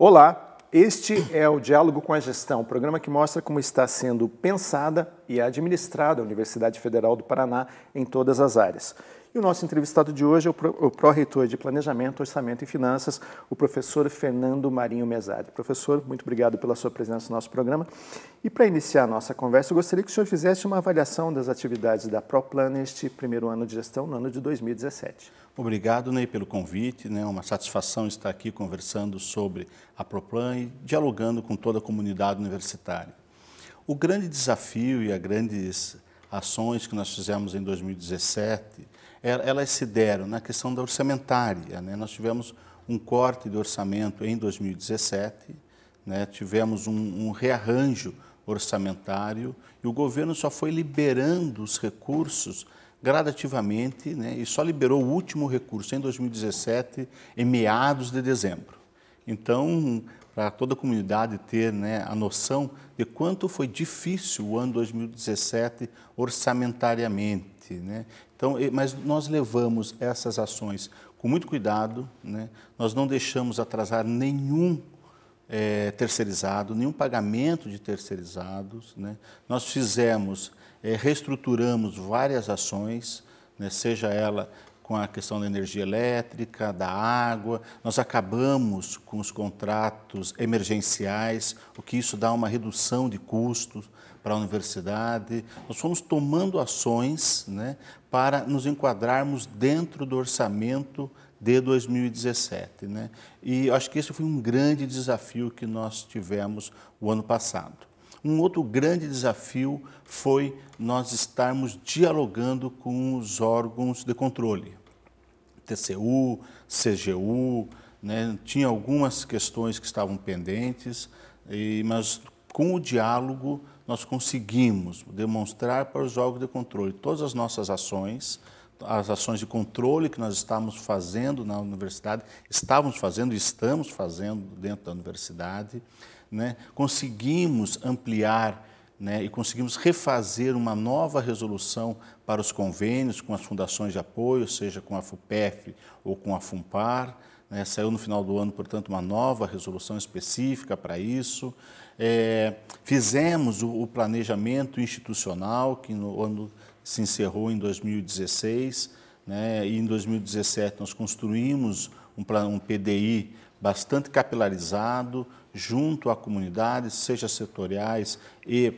Olá, este é o Diálogo com a Gestão, um programa que mostra como está sendo pensada e administrada a Universidade Federal do Paraná em todas as áreas. E o nosso entrevistado de hoje é o pró-reitor de Planejamento, Orçamento e Finanças, o professor Fernando Marinho Mesari. Professor, muito obrigado pela sua presença no nosso programa. E para iniciar a nossa conversa, eu gostaria que o senhor fizesse uma avaliação das atividades da ProPlan neste primeiro ano de gestão, no ano de 2017. Obrigado, Ney, pelo convite. Né? Uma satisfação estar aqui conversando sobre a ProPlan e dialogando com toda a comunidade universitária. O grande desafio e as grandes ações que nós fizemos em 2017 elas se deram na questão da orçamentária. Né? Nós tivemos um corte de orçamento em 2017, né? tivemos um, um rearranjo orçamentário e o governo só foi liberando os recursos gradativamente né? e só liberou o último recurso em 2017, em meados de dezembro. Então, para toda a comunidade ter né, a noção de quanto foi difícil o ano 2017 orçamentariamente. Né? Então, mas nós levamos essas ações com muito cuidado, né? nós não deixamos atrasar nenhum é, terceirizado, nenhum pagamento de terceirizados. Né? Nós fizemos, é, reestruturamos várias ações, né? seja ela com a questão da energia elétrica, da água. Nós acabamos com os contratos emergenciais, o que isso dá uma redução de custos para a universidade. Nós fomos tomando ações né, para nos enquadrarmos dentro do orçamento de 2017. Né? E acho que esse foi um grande desafio que nós tivemos o ano passado. Um outro grande desafio foi nós estarmos dialogando com os órgãos de controle, TCU, CGU, né? tinha algumas questões que estavam pendentes, e, mas com o diálogo nós conseguimos demonstrar para os órgãos de controle todas as nossas ações, as ações de controle que nós estávamos fazendo na universidade, estávamos fazendo e estamos fazendo dentro da universidade, né, conseguimos ampliar né, e conseguimos refazer uma nova resolução para os convênios com as fundações de apoio, seja com a FUPEF ou com a FUMPAR. Né, saiu no final do ano, portanto, uma nova resolução específica para isso. É, fizemos o, o, planejamento institucional, que no ano se encerrou em 2016, né, e em 2017 nós construímos um, um PDI bastante capilarizado junto a comunidades, seja setoriais e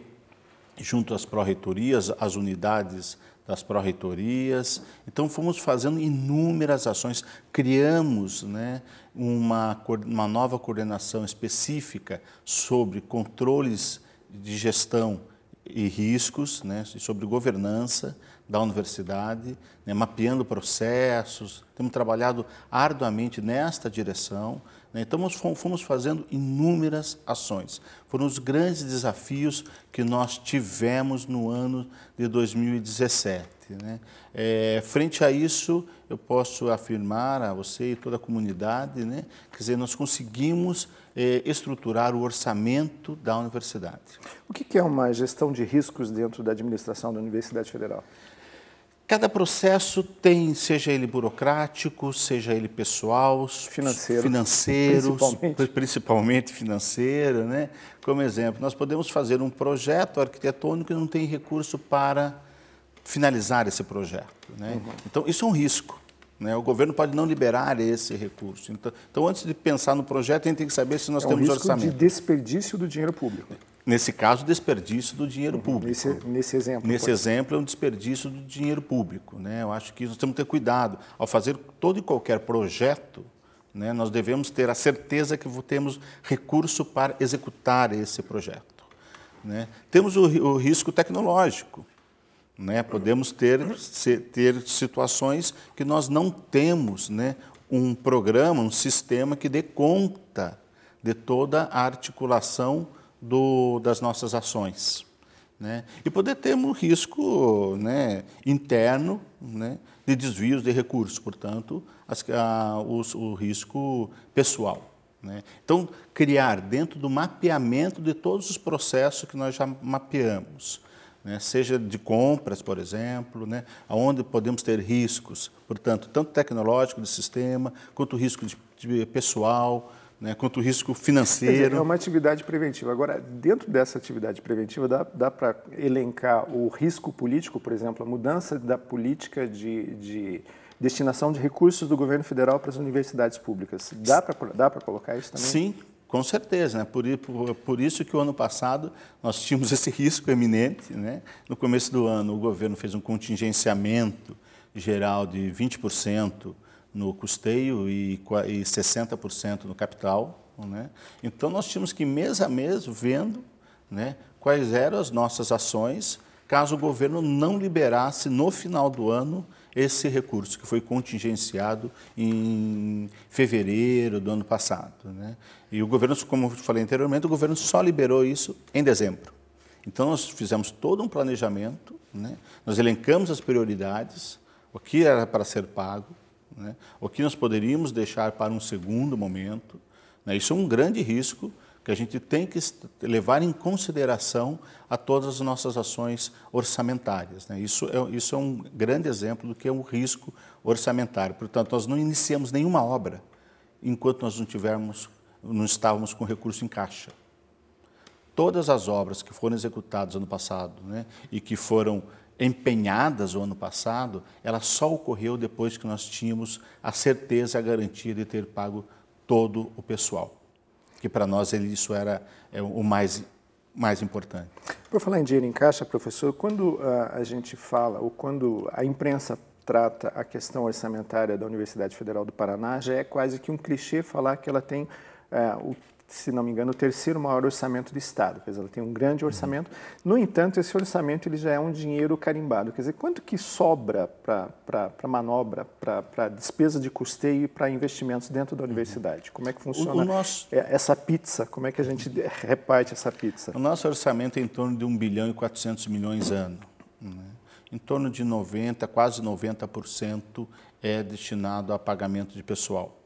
junto às pró-reitorias, às unidades das pró-reitorias. Então, fomos fazendo inúmeras ações, criamos né, uma, uma nova coordenação específica sobre controles de gestão e riscos, né, sobre governança, da universidade, né, mapeando processos, temos trabalhado arduamente nesta direção. Né, então, fomos fazendo inúmeras ações. Foram os grandes desafios que nós tivemos no ano de 2017. Né? É, frente a isso, eu posso afirmar a você e toda a comunidade, né? quer dizer, nós conseguimos é, estruturar o orçamento da universidade. O que é uma gestão de riscos dentro da administração da Universidade Federal? Cada processo tem, seja ele burocrático, seja ele pessoal, financeiro, financeiro principalmente. principalmente financeiro, né? Como exemplo, nós podemos fazer um projeto arquitetônico e não tem recurso para finalizar esse projeto, né? Uhum. Então isso é um risco, né? O governo pode não liberar esse recurso. Então, então antes de pensar no projeto, a gente tem que saber se nós é um risco orçamento. de desperdício do dinheiro público. Nesse caso, desperdício do dinheiro uhum. público. Nesse, nesse exemplo. Nesse pode... exemplo, é um desperdício do dinheiro público. Né? Eu acho que nós temos que ter cuidado. Ao fazer todo e qualquer projeto, né, nós devemos ter a certeza que temos recurso para executar esse projeto. Né? Temos o, o risco tecnológico. Né? Podemos ter, se, ter situações que nós não temos né, um programa, um sistema que dê conta de toda a articulação do, das nossas ações. Né? E poder ter um risco né, interno né, de desvios de recursos, portanto, as, a, os, o risco pessoal. Né? Então, criar dentro do mapeamento de todos os processos que nós já mapeamos, né? seja de compras, por exemplo, né, onde podemos ter riscos, portanto, tanto tecnológico de sistema, quanto risco de, de pessoal, né, quanto o risco financeiro. Dizer, é uma atividade preventiva. Agora, dentro dessa atividade preventiva, dá, dá para elencar o risco político, por exemplo, a mudança da política de, de destinação de recursos do governo federal para as universidades públicas. Dá para dá colocar isso também? Sim, com certeza, né? por, por, por, isso que o ano passado nós tínhamos esse risco eminente. Né? No começo do ano, o governo fez um contingenciamento geral de 20% no custeio e, 60% no capital. Né? Então, nós tínhamos que, mês a mês, vendo né, quais eram as nossas ações, caso o governo não liberasse no final do ano esse recurso que foi contingenciado em fevereiro do ano passado. Né? E o governo, como eu falei anteriormente, o governo só liberou isso em dezembro. Então, nós fizemos todo um planejamento, né? nós elencamos as prioridades, o que era para ser pago, né? O que nós poderíamos deixar para um segundo momento. Né? Isso é um grande risco que a gente tem que levar em consideração a todas as nossas ações orçamentárias. Né? Isso, é, isso é um grande exemplo do que é um risco orçamentário. Portanto, nós não iniciamos nenhuma obra enquanto nós não tivermos, não estávamos com recurso em caixa. Todas as obras que foram executadas ano passado né, e que foram empenhadas o ano passado, ela só ocorreu depois que nós tínhamos a certeza, a garantia de ter pago todo o pessoal. Que para nós isso era é, o mais, mais importante. Por falar em dinheiro em caixa, professor, quando a, a gente fala, ou quando a imprensa trata a questão orçamentária da Universidade Federal do Paraná, já é quase que um clichê falar que ela tem é, o se não me engano, o terceiro maior orçamento do Estado. Quer dizer, ela tem um grande orçamento. No entanto, esse orçamento ele já é um dinheiro carimbado. Quer dizer, quanto que sobra para manobra, para despesa de custeio e para investimentos dentro da universidade? Como é que funciona o, o nosso... É, essa pizza? Como é que a gente reparte essa pizza? O nosso orçamento é em torno de 1 bilhão e 400 milhões ano. Né? Em torno de 90, quase 90% é destinado a pagamento de pessoal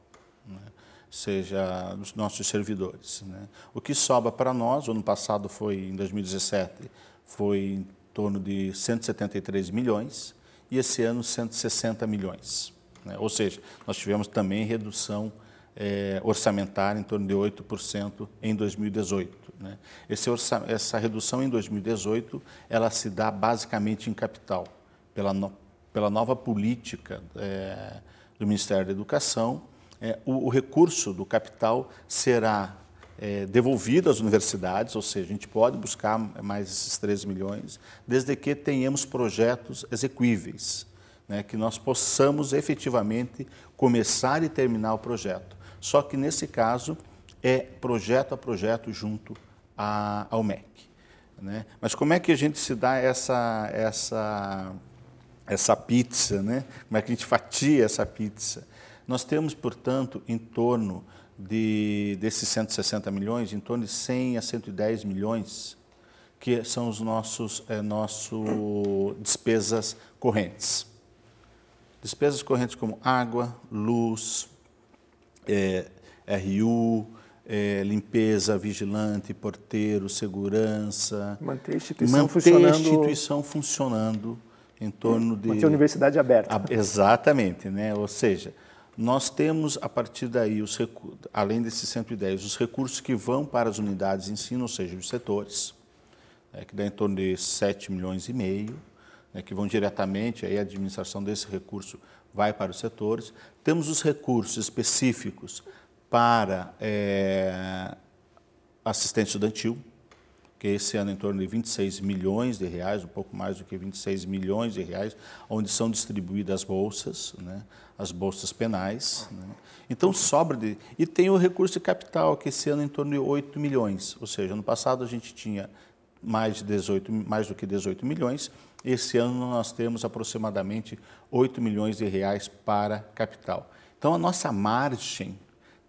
seja dos nossos servidores. Né? O que sobra para nós, o ano passado foi, em 2017, foi em torno de 173 milhões e esse ano 160 milhões. Né? Ou seja, nós tivemos também redução é, orçamentária em torno de 8% em 2018. Né? Esse orça, essa redução em 2018 ela se dá basicamente em capital, pela, no, pela nova política é, do Ministério da Educação, é, o, o, recurso do capital será é, devolvido às universidades, ou seja, a gente pode buscar mais esses 13 milhões, desde que tenhamos projetos execuíveis, né, que nós possamos efetivamente começar e terminar o projeto. Só que nesse caso é projeto a projeto junto a, ao MEC. Né? Mas como é que a gente se dá essa, essa, essa pizza? Né? Como é que a gente fatia essa pizza? Nós temos, portanto, em torno de, desses 160 milhões, em torno de 100 a 110 milhões, que são os nossos é, nosso despesas correntes. Despesas correntes como água, luz, é, RU, é, limpeza, vigilante, porteiro, segurança. Manter a instituição manter funcionando. Manter a instituição funcionando em torno de. Manter a universidade aberta. A, exatamente, né? Ou seja, nós temos, a partir daí, os além desses 110, os recursos que vão para as unidades de ensino, ou seja, os setores, né, que dá em torno de 7 milhões e meio, né, que vão diretamente, aí a administração desse recurso vai para os setores. Temos os recursos específicos para é, assistente estudantil, que esse ano é em torno de 26 milhões de reais, um pouco mais do que 26 milhões de reais, onde são distribuídas bolsas, né? as bolsas penais. Ah. Né? Então sobra de. E tem o recurso de capital, que esse ano é em torno de 8 milhões. Ou seja, ano passado a gente tinha mais, de 18, mais do que 18 milhões. Esse ano nós temos aproximadamente 8 milhões de reais para capital. Então a nossa margem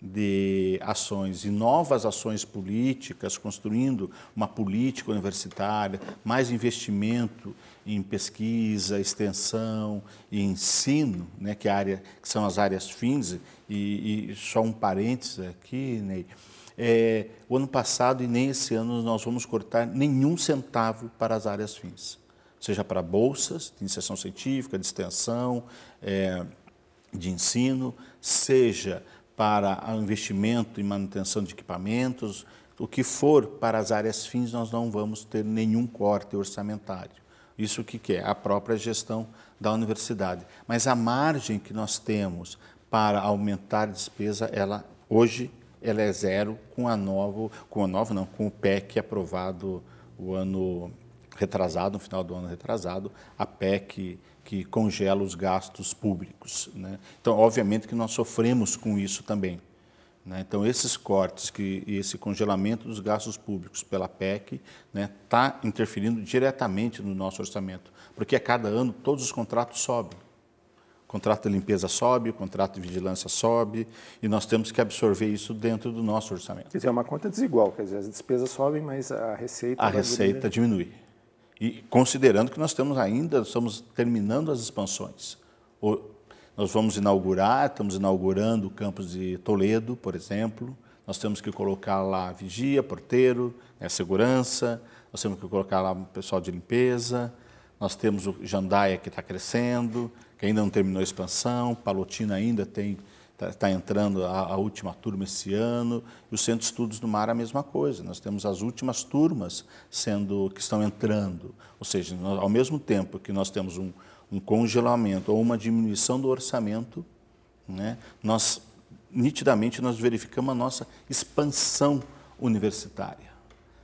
de ações e novas ações políticas, construindo uma política universitária, mais investimento em pesquisa, extensão e ensino, né, que, é área, que são as áreas fins. E, e só um parênteses aqui, Ney. É, o ano passado e nem esse ano nós vamos cortar nenhum centavo para as áreas fins, seja para bolsas de iniciação científica, de extensão, é, de ensino, seja para o investimento e manutenção de equipamentos, o que for para as áreas fins, nós não vamos ter nenhum corte orçamentário. Isso que, que é a própria gestão da universidade. Mas a margem que nós temos para aumentar a despesa, ela hoje ela é zero com a novo, com a nova não, com o PEC aprovado o ano retrasado, no final do ano retrasado, a PEC que congela os gastos públicos. Né? Então, obviamente que nós sofremos com isso também. Né? Então, esses cortes que, e esse congelamento dos gastos públicos pela PEC está né, tá interferindo diretamente no nosso orçamento, porque a cada ano todos os contratos sobem. O contrato de limpeza sobe, o contrato de vigilância sobe, e nós temos que absorver isso dentro do nosso orçamento. Quer dizer, é uma conta desigual, quer dizer, as despesas sobem, mas a receita... A receita diminui. E considerando que nós estamos ainda, estamos terminando as expansões. nós vamos inaugurar, estamos inaugurando o campus de Toledo, por exemplo. Nós temos que colocar lá vigia, porteiro, né, segurança, nós temos que colocar lá o pessoal de limpeza, nós temos o Jandaia que está crescendo, que ainda não terminou a expansão, Palotina ainda tem está tá entrando a, a, última turma esse ano, e o Centro de Estudos do Mar a mesma coisa. Nós temos as últimas turmas sendo que estão entrando, ou seja, nós, ao mesmo tempo que nós temos um, um congelamento ou uma diminuição do orçamento, né, nós nitidamente nós verificamos a nossa expansão universitária.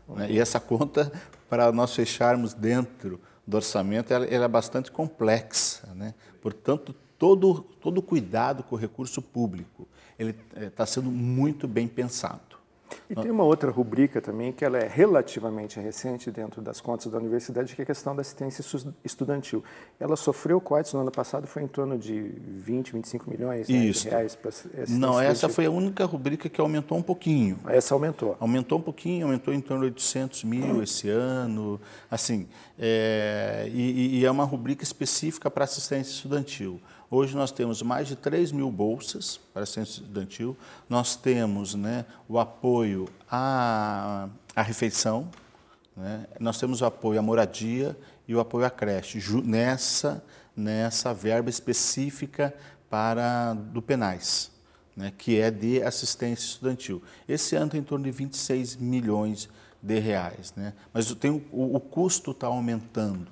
Né? E essa conta para nós fecharmos dentro do orçamento ela, ela é bastante complexa, né? Portanto todo, todo cuidado com o recurso público, ele está eh, sendo muito bem pensado. E tem uma outra rubrica também que ela é relativamente recente dentro das contas da universidade, que é a questão da assistência estudantil. Ela sofreu cortes no ano passado, foi em torno de 20, 25 milhões né, de reais para assistência Não, essa foi a única rubrica que aumentou um pouquinho. Essa aumentou. Aumentou um pouquinho, aumentou em torno de 800 mil hum. esse ano, assim, é, e, e é uma rubrica específica para assistência estudantil. Hoje nós temos mais de 3 mil bolsas para centro estudantil, nós temos né, o apoio à, à refeição, né? nós temos o apoio à moradia e o apoio à creche, nessa, nessa verba específica para do penais. Né, que é de assistência estudantil. Esse ano tem em torno de 26 milhões de reais, né? mas tem, o, o custo está aumentando.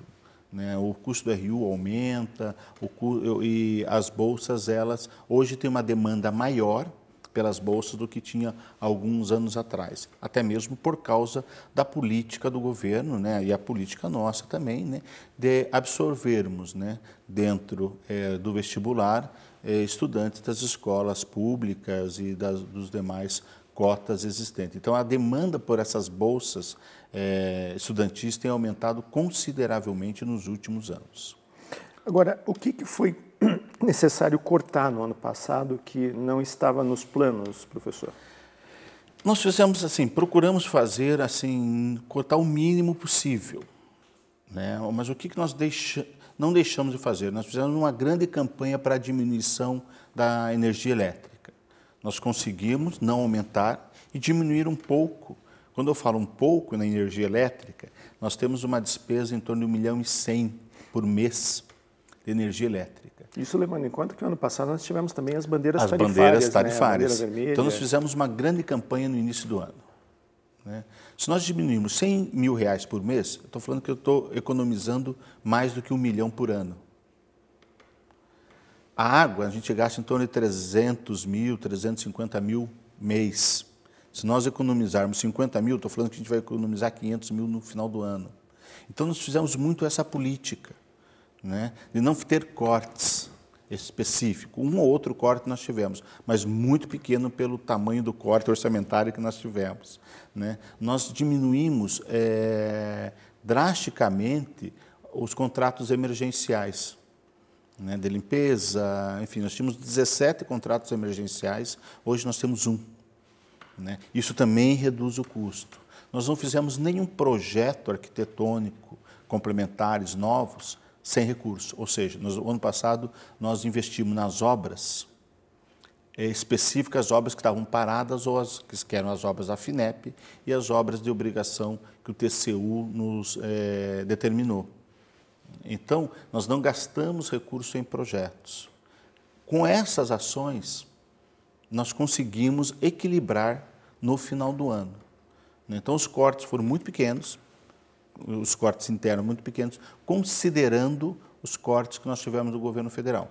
Né? O custo do RU aumenta o, e as bolsas, elas hoje tem uma demanda maior pelas bolsas do que tinha alguns anos atrás, até mesmo por causa da política do governo, né, e a política nossa também, né, de absorvermos, né, dentro é, do vestibular é, estudantes das escolas públicas e das, dos demais cotas existentes. Então, a demanda por essas bolsas é, estudantis tem aumentado consideravelmente nos últimos anos. Agora, o que, que foi necessário cortar no ano passado que não estava nos planos, professor? Nós fizemos assim, procuramos fazer assim, cortar o mínimo possível, né? Mas o que que nós deixa, não deixamos de fazer? Nós fizemos uma grande campanha para a diminuição da energia elétrica nós conseguimos não aumentar e diminuir um pouco. Quando eu falo um pouco na energia elétrica, nós temos uma despesa em torno de 1 milhão e 100 por mês de energia elétrica. Isso levando em conta que ano passado nós tivemos também as bandeiras as tarifárias. Bandeiras né? tarifárias. Né? Bandeira então nós fizemos uma grande campanha no início do ano. Né? Se nós diminuirmos 100 mil reais por mês, estou falando que eu estou economizando mais do que um milhão por ano. A água, a gente gasta em torno de 300 mil, 350 mil mês. Se nós economizarmos 50 mil, estou falando que a gente vai economizar 500 mil no final do ano. Então, nós fizemos muito essa política né, de não ter cortes específicos. Um ou outro corte nós tivemos, mas muito pequeno pelo tamanho do corte orçamentário que nós tivemos. Né. Nós diminuímos é, drasticamente os contratos emergenciais né, de limpeza, enfim, nós tínhamos 17 contratos emergenciais, hoje nós temos um. Né? Isso também reduz o custo. Nós não fizemos nenhum projeto arquitetônico, complementares, novos, sem recurso. Ou seja, no ano passado nós investimos nas obras eh, específicas, obras que estavam paradas ou as que eram as obras da FINEP e as obras de obrigação que o TCU nos é, determinou. Então, nós não gastamos recurso em projetos. Com essas ações, nós conseguimos equilibrar no final do ano. Então, os cortes foram muito pequenos, os cortes internos muito pequenos, considerando os cortes que nós tivemos do governo federal.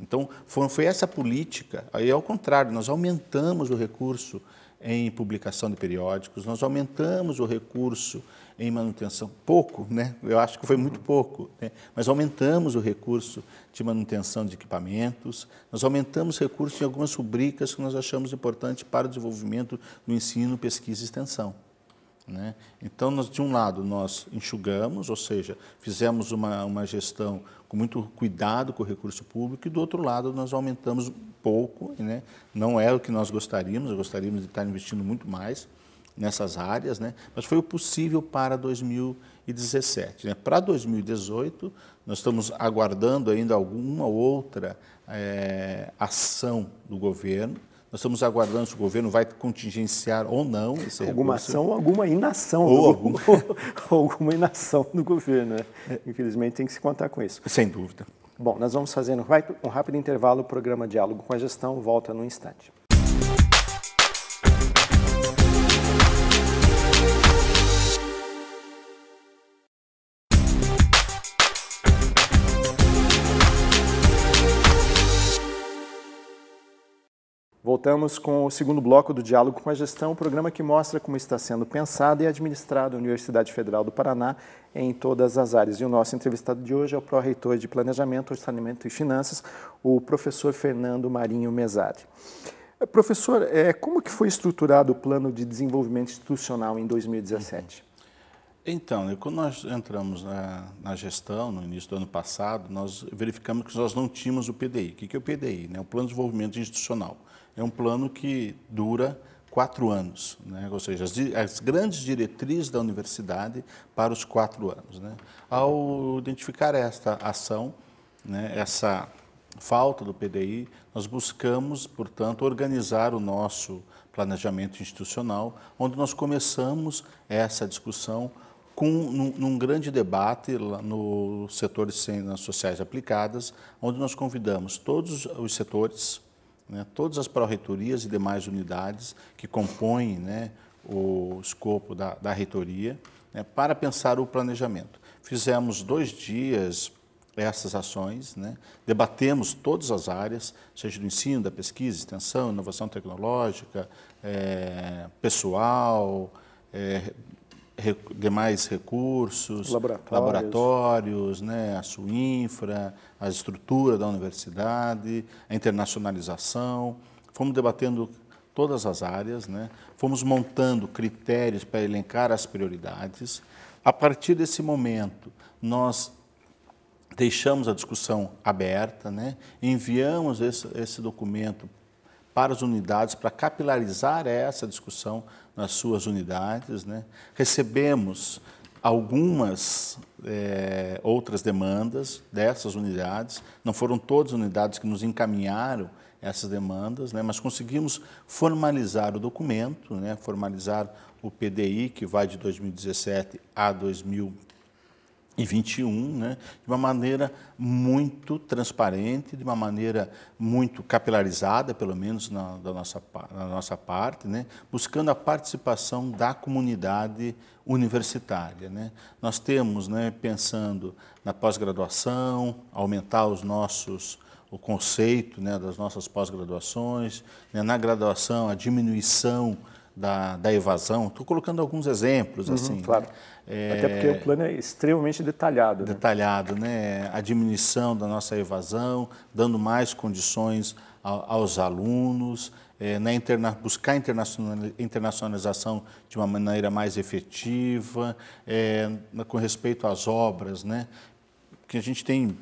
Então, foi, essa política, aí ao é contrário, nós aumentamos o recurso em publicação de periódicos, nós aumentamos o recurso em manutenção, pouco, né? eu acho que foi muito pouco, né? mas aumentamos o recurso de manutenção de equipamentos, nós aumentamos recursos em algumas rubricas que nós achamos importante para o desenvolvimento do ensino, pesquisa e extensão. Né? Então, nós, de um lado, nós enxugamos, ou seja, fizemos uma, uma gestão com muito cuidado com o recurso público, e do outro lado nós aumentamos pouco, né? não é o que nós gostaríamos, gostaríamos de estar investindo muito mais nessas áreas, né? mas foi o possível para 2017. Né? Para 2018, nós estamos aguardando ainda alguma outra é, ação do governo, nós estamos aguardando se o governo vai contingenciar ou não esse Alguma recurso. ação ou alguma inação. Ou do, né? alguma... alguma inação do governo. Né? É. Infelizmente, tem que se contar com isso. Sem dúvida. Bom, nós vamos fazendo um rápido intervalo. O programa Diálogo com a Gestão volta num instante. Voltamos com o segundo bloco do Diálogo com a Gestão, um programa que mostra como está sendo pensada e administrada a Universidade Federal do Paraná em todas as áreas. E o nosso entrevistado de hoje é o pró-reitor de Planejamento, Orçamento e Finanças, o professor Fernando Marinho Mesari. Professor, é, como que foi estruturado o Plano de Desenvolvimento Institucional em 2017? Então, né, quando nós entramos na, na gestão, no início do ano passado, nós verificamos que nós não tínhamos o PDI. O que é o PDI? Né? O Plano de Desenvolvimento Institucional é um plano que dura quatro anos, né? ou seja, as, as, grandes diretrizes da universidade para os quatro anos. Né? Ao identificar esta ação, né, essa falta do PDI, nós buscamos, portanto, organizar o nosso planejamento institucional, onde nós começamos essa discussão com, num, num, grande debate no setor de ciências sociais aplicadas, onde nós convidamos todos os setores né, todas as pró-reitorias e demais unidades que compõem né, o escopo da, da reitoria né, para pensar o planejamento. Fizemos dois dias essas ações, né? debatemos todas as áreas, seja do ensino, da pesquisa, extensão, inovação tecnológica, é, pessoal, é, demais recursos, laboratórios, laboratórios né? a a estrutura da universidade, a internacionalização. Fomos debatendo todas as áreas, né? fomos montando critérios para elencar as prioridades. A partir desse momento, nós deixamos a discussão aberta, né? enviamos esse, esse documento para as unidades, para capilarizar essa discussão nas suas unidades. Né? Recebemos algumas é, outras demandas dessas unidades, não foram todas as unidades que nos encaminharam essas demandas, né, mas conseguimos formalizar o documento, né, formalizar o PDI, que vai de 2017 a 2020 e 21, né, de uma maneira muito transparente, de uma maneira muito capilarizada, pelo menos na, da nossa, na nossa parte, né, buscando a participação da comunidade universitária. Né. Nós temos, né, pensando na pós-graduação, aumentar os nossos o conceito né, das nossas pós-graduações, né, na graduação a diminuição da, da evasão, estou colocando alguns exemplos. Uhum, assim, claro. Né? É, Até porque o plano é extremamente detalhado. Né? Detalhado, né? né? A diminuição da nossa evasão, dando mais condições aos alunos, é, na interna, buscar internacionalização de uma maneira mais efetiva, é, com respeito às obras, né? Porque a gente tem,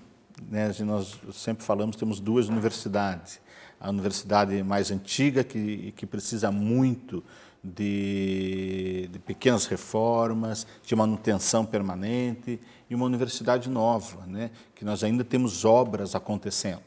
né, nós sempre falamos, temos duas universidades a universidade mais antiga, que, que precisa muito de, de, pequenas reformas, de manutenção permanente, e uma universidade nova, né, que nós ainda temos obras acontecendo.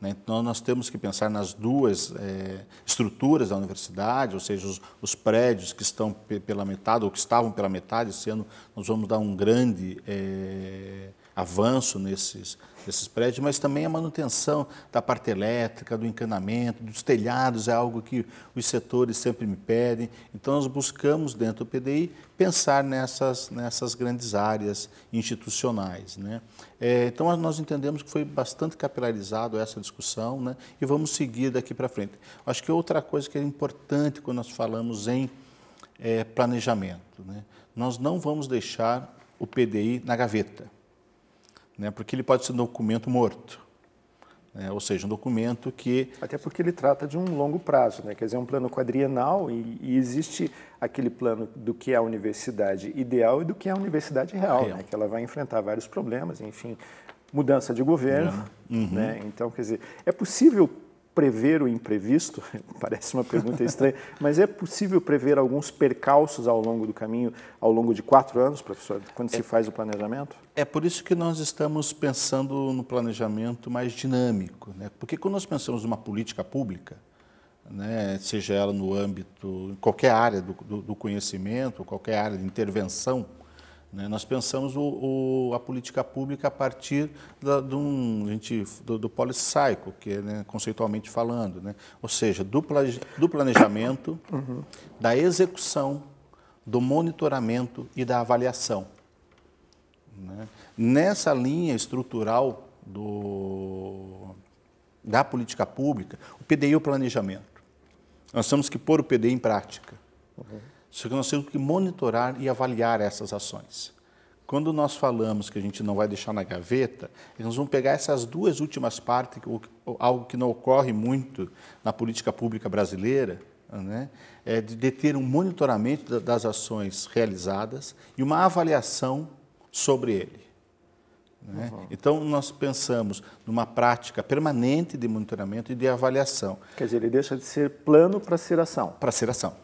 Né? Então, nós temos que pensar nas duas é, estruturas da universidade, ou seja, os, os, prédios que estão pela metade, ou que estavam pela metade, esse ano nós vamos dar um grande é, avanço nesses desses prédios, mas também a manutenção da parte elétrica, do encanamento, dos telhados, é algo que os setores sempre me pedem. Então, nós buscamos, dentro do PDI, pensar nessas, nessas grandes áreas institucionais. Né? É, então, nós entendemos que foi bastante capilarizado essa discussão né? e vamos seguir daqui para frente. Acho que outra coisa que é importante quando nós falamos em é, planejamento, né? nós não vamos deixar o PDI na gaveta né? porque ele pode ser um documento morto. É, ou seja, um documento que... Até porque ele trata de um longo prazo, né? quer dizer, um plano quadrienal e, e existe aquele plano do que é a universidade ideal e do que é a universidade real, real. Né? que ela vai enfrentar vários problemas, enfim, mudança de governo, uhum. né? então, quer dizer, é possível prever o imprevisto? Parece uma pergunta estranha, mas é possível prever alguns percalços ao longo do caminho, ao longo de quatro anos, professor, quando é, se faz o planejamento? É por isso que nós estamos pensando no planejamento mais dinâmico, né? porque quando nós pensamos numa política pública, né, seja ela no âmbito, em qualquer área do, do, do conhecimento, qualquer área de intervenção, né? Nós pensamos o, o, a política pública a partir da, de um, gente, do, do policaico, que é né, conceitualmente falando, né? ou seja, do, do planejamento, uhum. da execução, do monitoramento e da avaliação. Né? Nessa linha estrutural do, da política pública, o PDI é o planejamento. Nós temos que pôr o PDI em prática. Uhum. Só que nós temos que monitorar e avaliar essas ações. Quando nós falamos que a gente não vai deixar na gaveta, é nós vamos pegar essas duas últimas partes, algo que não ocorre muito na política pública brasileira, né? é de ter um monitoramento das ações realizadas e uma avaliação sobre ele. Né? Uhum. Então, nós pensamos numa prática permanente de monitoramento e de avaliação. Quer dizer, ele deixa de ser plano para ser ação. Para ser ação.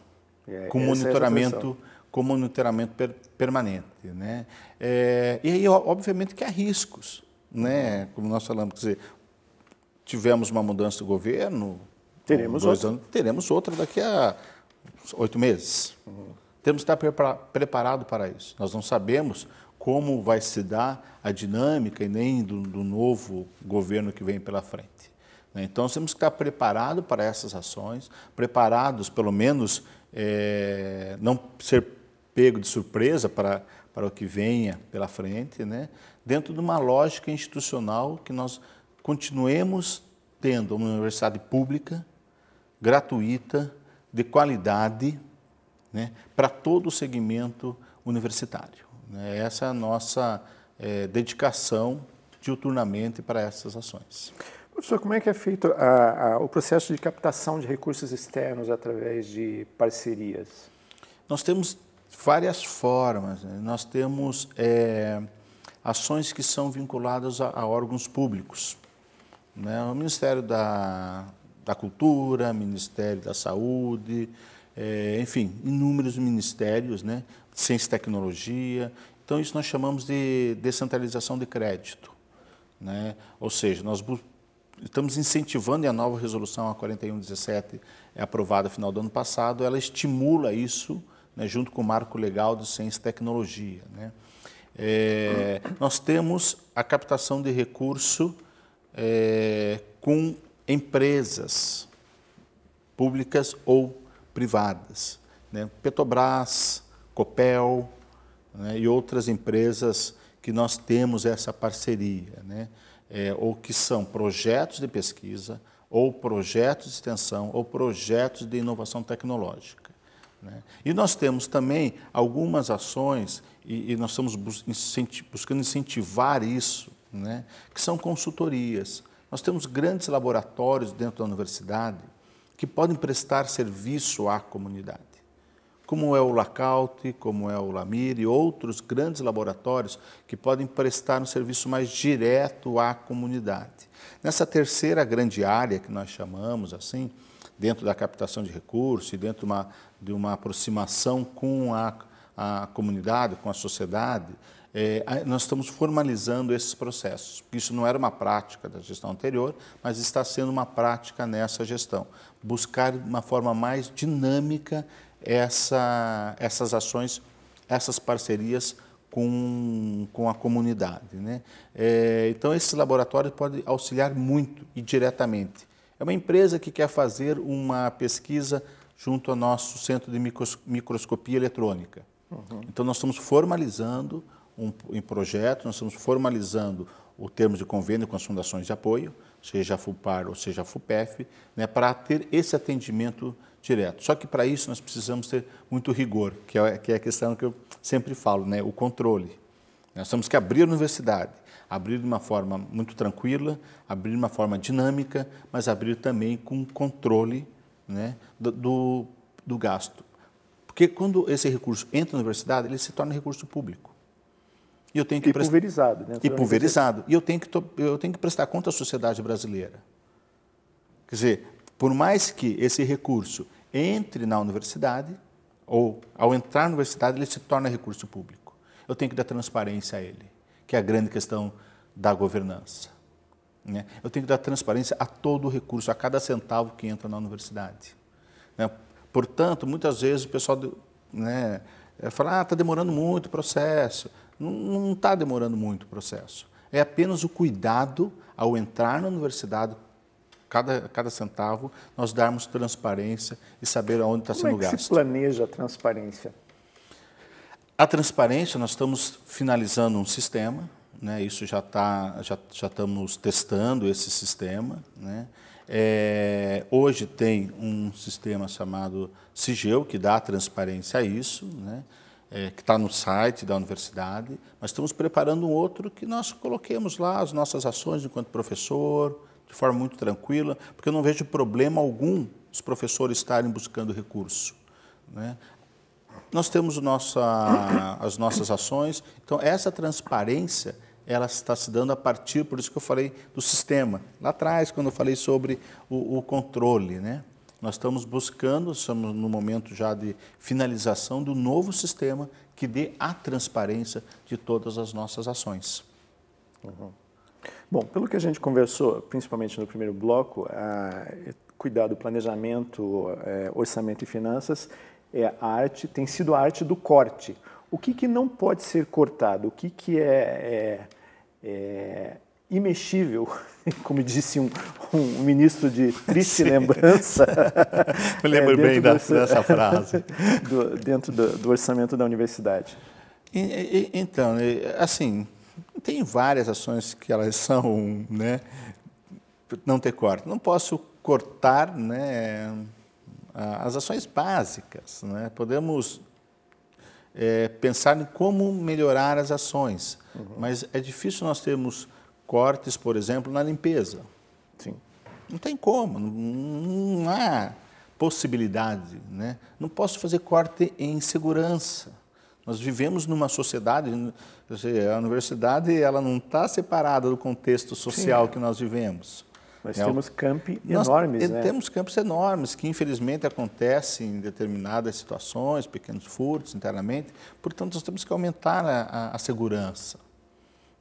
É, com é monitoramento, é com monitoramento per, permanente, né? É, e aí, obviamente, que há riscos, né? Uhum. Como nós falamos, quer dizer, tivemos uma mudança do governo, teremos outra, anos, teremos outra daqui a oito meses. Uhum. Temos que estar preparado para isso. Nós não sabemos como vai se dar a dinâmica e nem do, do novo governo que vem pela frente. Né? Então, temos que estar preparados para essas ações, preparados, pelo menos, é, não ser pego de surpresa para, para o que venha pela frente, né? dentro de uma lógica institucional que nós continuemos tendo uma universidade pública, gratuita, de qualidade, né? para todo o segmento universitário. Né. Essa é a nossa é, dedicação diuturnamente para essas ações. Professor, como é que é feito a, a, o processo de captação de recursos externos através de parcerias? Nós temos várias formas. Né? Nós temos é, ações que são vinculadas a, a órgãos públicos. Né? O Ministério da, da Cultura, Ministério da Saúde, é, enfim, inúmeros ministérios, né? ciência e tecnologia. Então, isso nós chamamos de descentralização de crédito. Né? Ou seja, nós estamos incentivando e a nova resolução, a 4117, é aprovada no final do ano passado, ela estimula isso, né, junto com o marco legal do Ciência e Tecnologia. Né? É, nós temos a captação de recurso é, com empresas públicas ou privadas. Né? Petrobras, Copel né, e outras empresas que nós temos essa parceria. Né? é, ou que são projetos de pesquisa, ou projetos de extensão, ou projetos de inovação tecnológica. Né? E nós temos também algumas ações, e, e nós estamos bus buscando incentivar isso, né? que são consultorias. Nós temos grandes laboratórios dentro da universidade que podem prestar serviço à comunidade como é o Lacaute, como é o Lamir e outros grandes laboratórios que podem prestar um serviço mais direto à comunidade. Nessa terceira grande área que nós chamamos assim, dentro da captação de recursos e dentro de uma, de uma aproximação com a, a comunidade, com a sociedade, é, nós estamos formalizando esses processos. Isso não era uma prática da gestão anterior, mas está sendo uma prática nessa gestão. Buscar uma forma mais dinâmica essa, essas ações, essas parcerias com, com a comunidade. Né? É, então, esse laboratório pode auxiliar muito e diretamente. É uma empresa que quer fazer uma pesquisa junto ao nosso centro de microscopia eletrônica. Uhum. Então, nós estamos formalizando um, um projeto, nós estamos formalizando o termo de convênio com as fundações de apoio, seja a FUPAR ou seja a FUPEF, né, para ter esse atendimento direto. Só que para isso nós precisamos ter muito rigor, que é, que é a questão que eu sempre falo, né, o controle. Nós temos que abrir a universidade, abrir de uma forma muito tranquila, abrir de uma forma dinâmica, mas abrir também com controle né, do, do, do gasto. Porque quando esse recurso entra na universidade, ele se torna recurso público. E eu tenho que e presta... pulverizado. Né? E pulverizado. E eu tenho, que, eu tenho que prestar conta à sociedade brasileira. Quer dizer, por mais que esse recurso entre na universidade, ou ao entrar na universidade, ele se torna recurso público. Eu tenho que dar transparência a ele, que é a grande questão da governança. Né? Eu tenho que dar transparência a todo o recurso, a cada centavo que entra na universidade. Né? Portanto, muitas vezes o pessoal né, fala, ah, está demorando muito o processo. Não está demorando muito o processo. É apenas o cuidado ao entrar na universidade, cada, cada centavo, nós darmos transparência e saber aonde está sendo gasto. Como é que se planeja a transparência? A transparência, nós estamos finalizando um sistema, né? isso já, tá, já, já estamos testando esse sistema. Né? É, hoje tem um sistema chamado Sigeu, que dá transparência a isso, né? é, que está no site da universidade, mas estamos preparando um outro que nós coloquemos lá as nossas ações enquanto professor, de forma muito tranquila, porque eu não vejo problema algum os professores estarem buscando recurso. Né? Nós temos nossa, as nossas ações, então essa transparência ela está se dando a partir, por isso que eu falei do sistema, lá atrás, quando eu falei sobre o, o controle. Né? Nós estamos buscando, estamos no momento já de finalização do novo sistema que dê a transparência de todas as nossas ações. Uhum. Bom, pelo que a gente conversou, principalmente no primeiro bloco, é, cuidado, planejamento, é, orçamento e finanças é a arte, tem sido a arte do corte. O que, que não pode ser cortado? O que, que é, é, é imexível, como disse um, um ministro de triste Sim. lembrança. Me lembro é, bem da, dessa frase. Do, dentro do, do, orçamento da universidade. E, e, então, assim, tem várias ações que elas são, né, não ter corte. Não posso cortar, né, as ações básicas, né? Podemos é, pensar em como melhorar as ações, uhum. mas é difícil nós termos cortes, por exemplo, na limpeza. Sim. Não tem como, não, não há possibilidade. Né? Não posso fazer corte em segurança. Nós vivemos numa sociedade, a universidade ela não está separada do contexto social Sim. que nós vivemos. Nós é, temos campos nós enormes, né? Temos campos enormes que infelizmente acontecem em determinadas situações, pequenos furtos internamente. Portanto, nós temos que aumentar a, a, a segurança.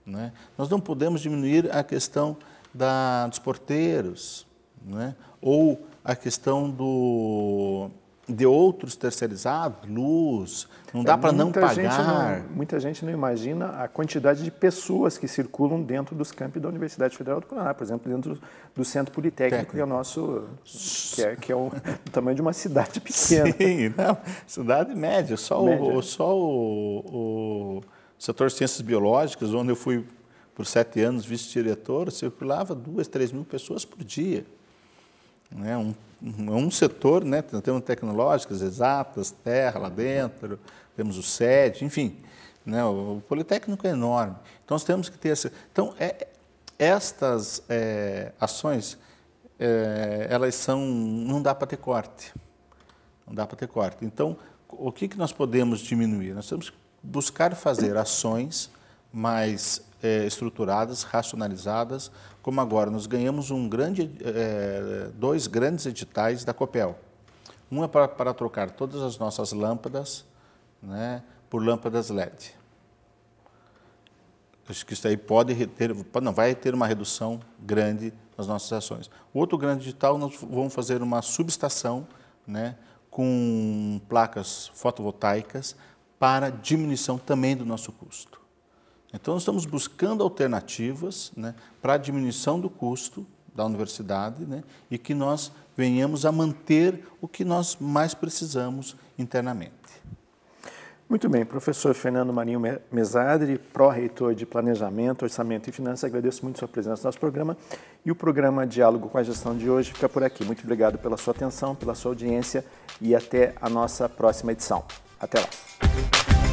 Né? Nós não podemos diminuir a questão da, dos porteiros, né? ou a questão do, de outros terceirizados, luz, não dá é, para não pagar. não, muita gente não imagina a quantidade de pessoas que circulam dentro dos campi da Universidade Federal do Paraná, por exemplo, dentro do, Centro Politécnico, Técnico. que é o nosso, que é, que é o, tamanho de uma cidade pequena. Sim, não, cidade média, só média. o... Só o, o setor de ciências biológicas, onde eu fui por sete anos vice-diretor, circulava duas, três mil pessoas por dia. Né? Um, um setor, né? temos tecnológicas exatas, terra lá dentro, temos o SED, enfim. Né? O, o Politécnico é enorme. Então, nós temos que ter essa... Então, é, estas é, ações, é, elas são... não dá para ter corte. Não dá para ter corte. Então, o que, que nós podemos diminuir? Nós temos que buscar fazer ações mais é, estruturadas, racionalizadas, como agora nós ganhamos um grande, é, dois grandes editais da Copel. Um é para, para trocar todas as nossas lâmpadas né, por lâmpadas LED. Acho que isso aí pode ter, não vai ter uma redução grande nas nossas ações. Outro grande edital, nós vamos fazer uma subestação né, com placas fotovoltaicas para diminuição também do nosso custo. Então, nós estamos buscando alternativas né, para a diminuição do custo da universidade né, e que nós venhamos a manter o que nós mais precisamos internamente. Muito bem, professor Fernando Marinho Mesadri, pró-reitor de Planejamento, Orçamento e Finanças, agradeço muito sua presença no nosso programa e o programa Diálogo com a Gestão de hoje fica por aqui. Muito obrigado pela sua atenção, pela sua audiência e até a nossa próxima edição. Até lá.